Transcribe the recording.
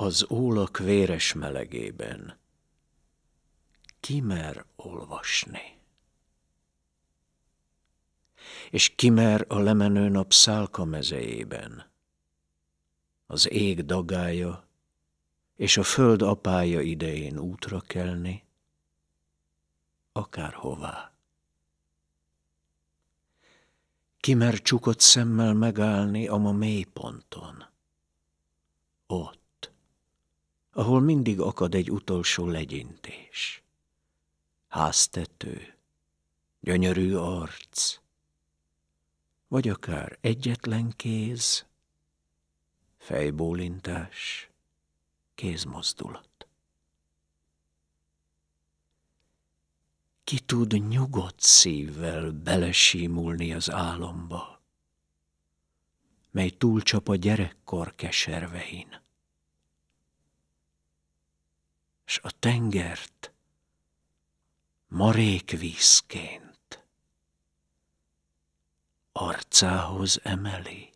az ólak véres melegében. Kimer olvasni? És kimer a lemenő nap szálka mezejében? Az ég dagája, és a föld apája idején útra kelni, akárhová. Kimer csukott szemmel megállni a ma ponton, Ott ahol mindig akad egy utolsó legyintés. Háztető, gyönyörű arc, vagy akár egyetlen kéz, fejbólintás, kézmozdulat. Ki tud nyugodt szívvel belesímulni az álomba, mely túlcsap a gyerekkor keservein? s a tengert marékvízként arcához emeli.